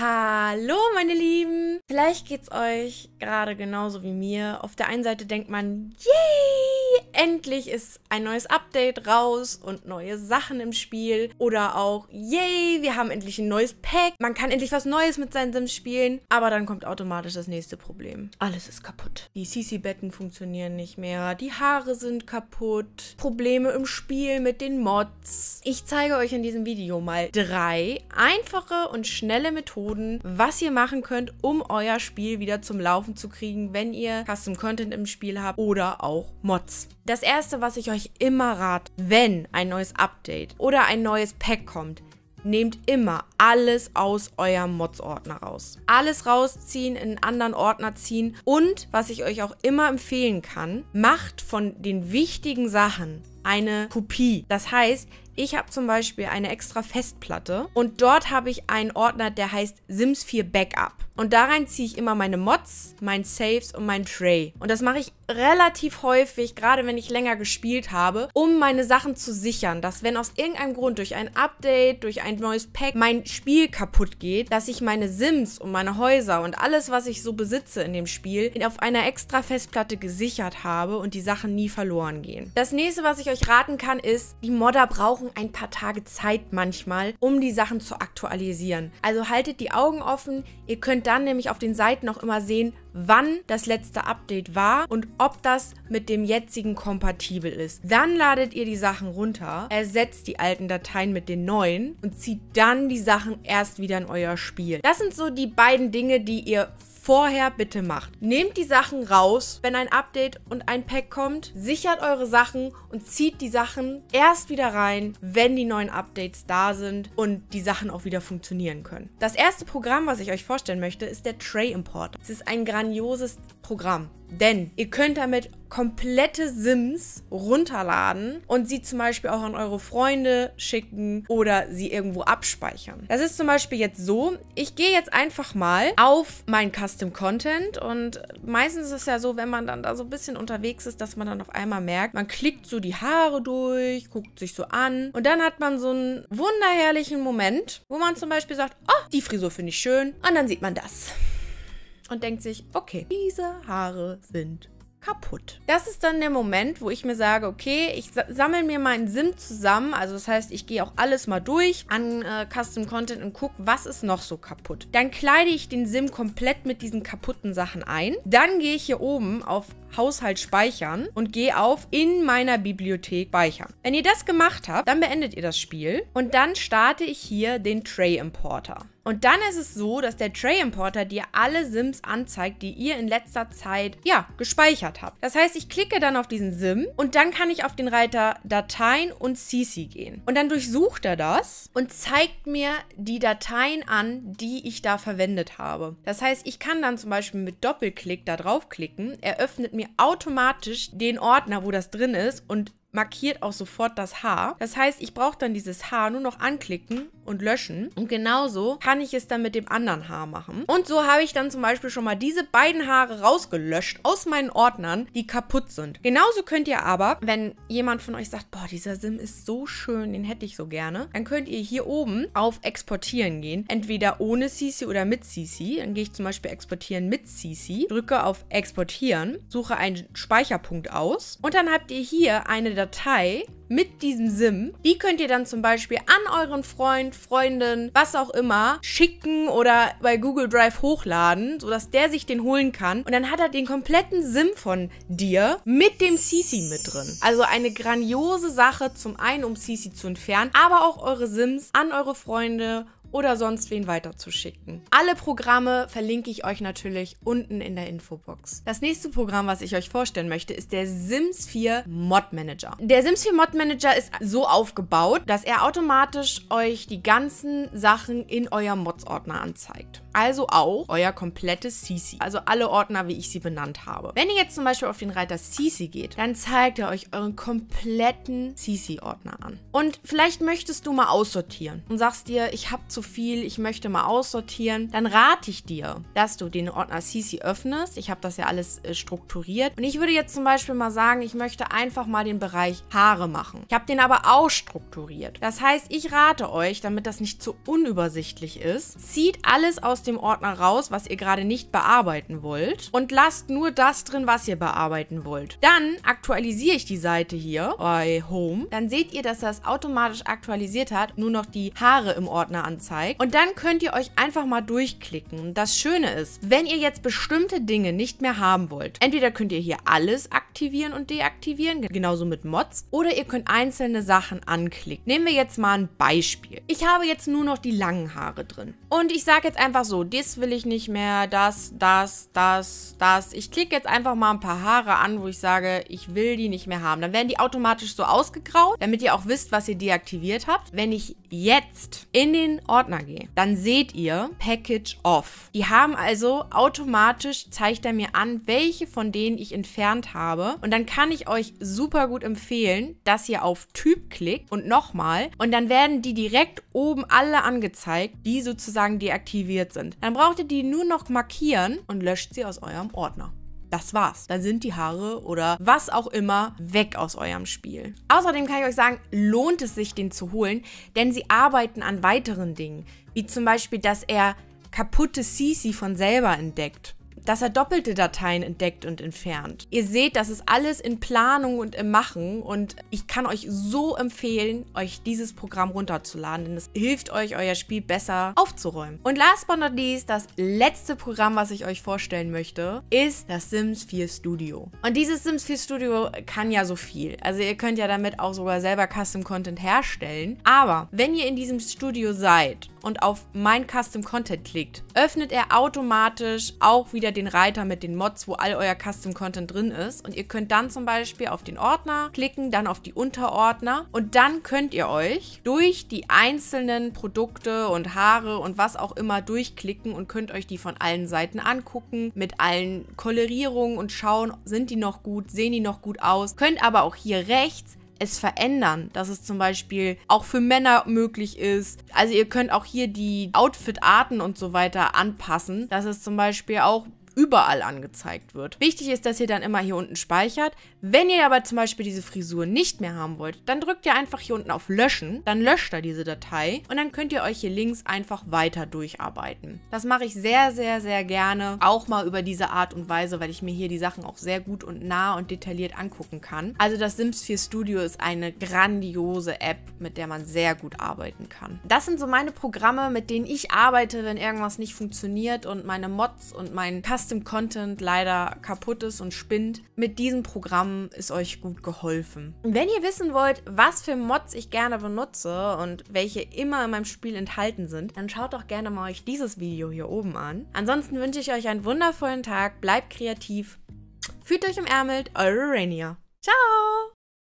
Hallo meine Lieben! Vielleicht geht's euch gerade genauso wie mir. Auf der einen Seite denkt man, yay! Endlich ist ein neues Update raus und neue Sachen im Spiel. Oder auch, yay, wir haben endlich ein neues Pack. Man kann endlich was Neues mit seinen Sims spielen. Aber dann kommt automatisch das nächste Problem. Alles ist kaputt. Die CC-Betten funktionieren nicht mehr. Die Haare sind kaputt. Probleme im Spiel mit den Mods. Ich zeige euch in diesem Video mal drei einfache und schnelle Methoden, Methoden, was ihr machen könnt, um euer Spiel wieder zum Laufen zu kriegen, wenn ihr Custom Content im Spiel habt oder auch Mods. Das erste, was ich euch immer rate, wenn ein neues Update oder ein neues Pack kommt, nehmt immer alles aus eurem Mods-Ordner raus. Alles rausziehen, in einen anderen Ordner ziehen und, was ich euch auch immer empfehlen kann, macht von den wichtigen Sachen eine Kopie. Das heißt, ich habe zum Beispiel eine extra Festplatte und dort habe ich einen Ordner, der heißt Sims 4 Backup. Und da rein ziehe ich immer meine Mods, mein Saves und mein Tray. Und das mache ich relativ häufig, gerade wenn ich länger gespielt habe, um meine Sachen zu sichern, dass wenn aus irgendeinem Grund durch ein Update, durch ein neues Pack mein Spiel kaputt geht, dass ich meine Sims und meine Häuser und alles, was ich so besitze in dem Spiel, auf einer extra Festplatte gesichert habe und die Sachen nie verloren gehen. Das nächste, was ich euch raten kann, ist, die Modder brauchen ein paar Tage Zeit manchmal, um die Sachen zu aktualisieren. Also haltet die Augen offen, ihr könnt dann nämlich auf den Seiten auch immer sehen, wann das letzte Update war und ob das mit dem jetzigen kompatibel ist. Dann ladet ihr die Sachen runter, ersetzt die alten Dateien mit den neuen und zieht dann die Sachen erst wieder in euer Spiel. Das sind so die beiden Dinge, die ihr vorher bitte macht. Nehmt die Sachen raus, wenn ein Update und ein Pack kommt, sichert eure Sachen und zieht die Sachen erst wieder rein, wenn die neuen Updates da sind und die Sachen auch wieder funktionieren können. Das erste Programm, was ich euch vorstellen möchte, ist der Tray Importer. Es ist ein grandioses Programm. Denn ihr könnt damit komplette Sims runterladen und sie zum Beispiel auch an eure Freunde schicken oder sie irgendwo abspeichern. Das ist zum Beispiel jetzt so, ich gehe jetzt einfach mal auf mein Custom Content und meistens ist es ja so, wenn man dann da so ein bisschen unterwegs ist, dass man dann auf einmal merkt, man klickt so die Haare durch, guckt sich so an und dann hat man so einen wunderherrlichen Moment, wo man zum Beispiel sagt, oh, die Frisur finde ich schön und dann sieht man das und denkt sich, okay, diese Haare sind kaputt. Das ist dann der Moment, wo ich mir sage, okay, ich sammle mir meinen SIM zusammen. Also das heißt, ich gehe auch alles mal durch an äh, Custom Content und gucke, was ist noch so kaputt. Dann kleide ich den SIM komplett mit diesen kaputten Sachen ein. Dann gehe ich hier oben auf Haushalt speichern und gehe auf in meiner Bibliothek speichern. Wenn ihr das gemacht habt, dann beendet ihr das Spiel und dann starte ich hier den Tray Importer. Und dann ist es so, dass der Tray Importer dir alle Sims anzeigt, die ihr in letzter Zeit, ja, gespeichert habt. Das heißt, ich klicke dann auf diesen Sim und dann kann ich auf den Reiter Dateien und CC gehen. Und dann durchsucht er das und zeigt mir die Dateien an, die ich da verwendet habe. Das heißt, ich kann dann zum Beispiel mit Doppelklick da draufklicken. Er öffnet mir automatisch den Ordner, wo das drin ist und markiert auch sofort das H. Das heißt, ich brauche dann dieses H nur noch anklicken und löschen. Und genauso kann ich es dann mit dem anderen Haar machen. Und so habe ich dann zum Beispiel schon mal diese beiden Haare rausgelöscht aus meinen Ordnern, die kaputt sind. Genauso könnt ihr aber, wenn jemand von euch sagt, boah, dieser Sim ist so schön, den hätte ich so gerne, dann könnt ihr hier oben auf Exportieren gehen. Entweder ohne CC oder mit CC. Dann gehe ich zum Beispiel Exportieren mit CC, drücke auf Exportieren, suche einen Speicherpunkt aus und dann habt ihr hier eine Datei mit diesem Sim. Die könnt ihr dann zum Beispiel an euren Freund, Freundin, was auch immer, schicken oder bei Google Drive hochladen, sodass der sich den holen kann. Und dann hat er den kompletten SIM von dir mit dem CC mit drin. Also eine grandiose Sache, zum einen um CC zu entfernen, aber auch eure SIMs an eure Freunde oder sonst wen weiterzuschicken. Alle Programme verlinke ich euch natürlich unten in der Infobox. Das nächste Programm, was ich euch vorstellen möchte, ist der Sims 4 Mod Manager. Der Sims 4 Mod Manager ist so aufgebaut, dass er automatisch euch die ganzen Sachen in eurem Mods-Ordner anzeigt also auch euer komplettes CC, also alle Ordner, wie ich sie benannt habe. Wenn ihr jetzt zum Beispiel auf den Reiter CC geht, dann zeigt er euch euren kompletten CC-Ordner an. Und vielleicht möchtest du mal aussortieren und sagst dir, ich habe zu viel, ich möchte mal aussortieren, dann rate ich dir, dass du den Ordner CC öffnest. Ich habe das ja alles äh, strukturiert. Und ich würde jetzt zum Beispiel mal sagen, ich möchte einfach mal den Bereich Haare machen. Ich habe den aber auch strukturiert. Das heißt, ich rate euch, damit das nicht zu unübersichtlich ist, zieht alles aus dem dem Ordner raus, was ihr gerade nicht bearbeiten wollt. Und lasst nur das drin, was ihr bearbeiten wollt. Dann aktualisiere ich die Seite hier bei Home. Dann seht ihr, dass das automatisch aktualisiert hat, nur noch die Haare im Ordner anzeigt. Und dann könnt ihr euch einfach mal durchklicken. Das Schöne ist, wenn ihr jetzt bestimmte Dinge nicht mehr haben wollt, entweder könnt ihr hier alles aktualisieren, aktivieren und deaktivieren, genauso mit Mods. Oder ihr könnt einzelne Sachen anklicken. Nehmen wir jetzt mal ein Beispiel. Ich habe jetzt nur noch die langen Haare drin. Und ich sage jetzt einfach so, das will ich nicht mehr, das, das, das, das. Ich klicke jetzt einfach mal ein paar Haare an, wo ich sage, ich will die nicht mehr haben. Dann werden die automatisch so ausgegraut, damit ihr auch wisst, was ihr deaktiviert habt. Wenn ich jetzt in den Ordner gehe, dann seht ihr Package Off. Die haben also automatisch, zeigt er mir an, welche von denen ich entfernt habe und dann kann ich euch super gut empfehlen, dass ihr auf Typ klickt und nochmal. Und dann werden die direkt oben alle angezeigt, die sozusagen deaktiviert sind. Dann braucht ihr die nur noch markieren und löscht sie aus eurem Ordner. Das war's. Dann sind die Haare oder was auch immer weg aus eurem Spiel. Außerdem kann ich euch sagen, lohnt es sich, den zu holen, denn sie arbeiten an weiteren Dingen. Wie zum Beispiel, dass er kaputte Sisi von selber entdeckt dass er doppelte Dateien entdeckt und entfernt. Ihr seht, das ist alles in Planung und im Machen und ich kann euch so empfehlen, euch dieses Programm runterzuladen, denn es hilft euch, euer Spiel besser aufzuräumen. Und last but not least, das letzte Programm, was ich euch vorstellen möchte, ist das Sims 4 Studio. Und dieses Sims 4 Studio kann ja so viel. Also ihr könnt ja damit auch sogar selber Custom Content herstellen. Aber wenn ihr in diesem Studio seid und auf Mein Custom Content klickt, öffnet er automatisch auch wieder den Reiter mit den Mods, wo all euer Custom Content drin ist. Und ihr könnt dann zum Beispiel auf den Ordner klicken, dann auf die Unterordner und dann könnt ihr euch durch die einzelnen Produkte und Haare und was auch immer durchklicken und könnt euch die von allen Seiten angucken, mit allen Kolorierungen und schauen, sind die noch gut, sehen die noch gut aus. Könnt aber auch hier rechts es verändern, dass es zum Beispiel auch für Männer möglich ist. Also ihr könnt auch hier die Outfit-Arten und so weiter anpassen, dass es zum Beispiel auch überall angezeigt wird. Wichtig ist, dass ihr dann immer hier unten speichert. Wenn ihr aber zum Beispiel diese Frisur nicht mehr haben wollt, dann drückt ihr einfach hier unten auf Löschen, dann löscht er diese Datei und dann könnt ihr euch hier links einfach weiter durcharbeiten. Das mache ich sehr, sehr, sehr gerne, auch mal über diese Art und Weise, weil ich mir hier die Sachen auch sehr gut und nah und detailliert angucken kann. Also das Sims 4 Studio ist eine grandiose App, mit der man sehr gut arbeiten kann. Das sind so meine Programme, mit denen ich arbeite, wenn irgendwas nicht funktioniert und meine Mods und mein Custom Custom Content leider kaputt ist und spinnt, mit diesem Programm ist euch gut geholfen. Wenn ihr wissen wollt, was für Mods ich gerne benutze und welche immer in meinem Spiel enthalten sind, dann schaut doch gerne mal euch dieses Video hier oben an. Ansonsten wünsche ich euch einen wundervollen Tag, bleibt kreativ, fühlt euch umärmelt, eure Rainier. Ciao!